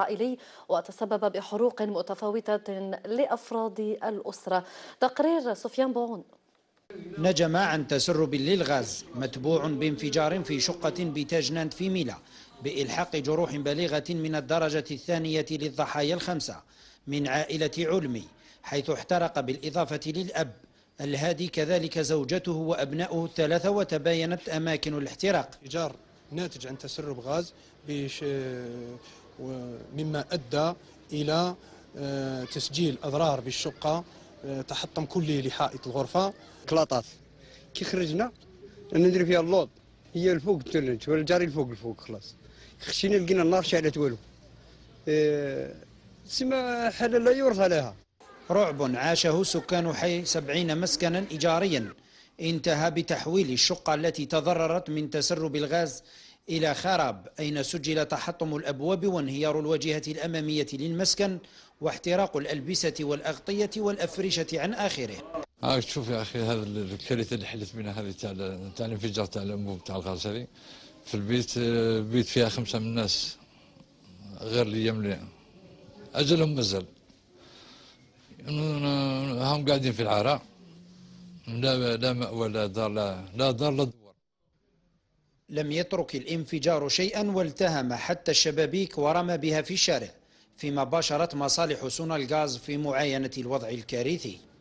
عائلي وتسبب بحروق متفاوتة لأفراد الأسرة تقرير سفيان بون نجم عن تسرب للغاز متبوع بانفجار في شقة بتاجناند في ميلا بإلحاق جروح بليغة من الدرجة الثانية للضحايا الخمسة من عائلة علمي حيث احترق بالإضافة للأب الهادي كذلك زوجته وأبنائه الثلاثة وتباينت أماكن الاحتراق ناتج عن تسرب غاز مما أدى إلى آه، تسجيل أضرار بالشقة آه، تحطم كلي لحائط الغرفة كلاطات كي خرجنا ندير فيها اللوط هي الفوق الثلج ولا جاري الفوق الفوق خلاص خشينا لقينا النار شعلت والو آه، سما حالة لا يورث لها رعب عاشه سكان حي سبعين مسكنا إيجاريا انتهى بتحويل الشقة التي تضررت من تسرب الغاز إلى خراب أين سجل تحطم الأبواب وانهيار الواجهة الأمامية للمسكن واحتراق الألبسة والأغطية والأفرشة عن آخره آه تشوف يا أخي هذا الكارثة اللي حلت بنا هذه تاع تاع الانفجار تاع الأنبوب تاع الغاز هذه في البيت آه، بيت فيها خمسة من الناس غير لي يملئ أجلهم مازال هم قاعدين في العراء لا لا مأوى لا دار لا, لا دار لا لم يترك الانفجار شيئا والتهم حتى الشبابيك ورمى بها في الشارع فيما باشرت مصالح سونا الغاز في معاينة الوضع الكارثي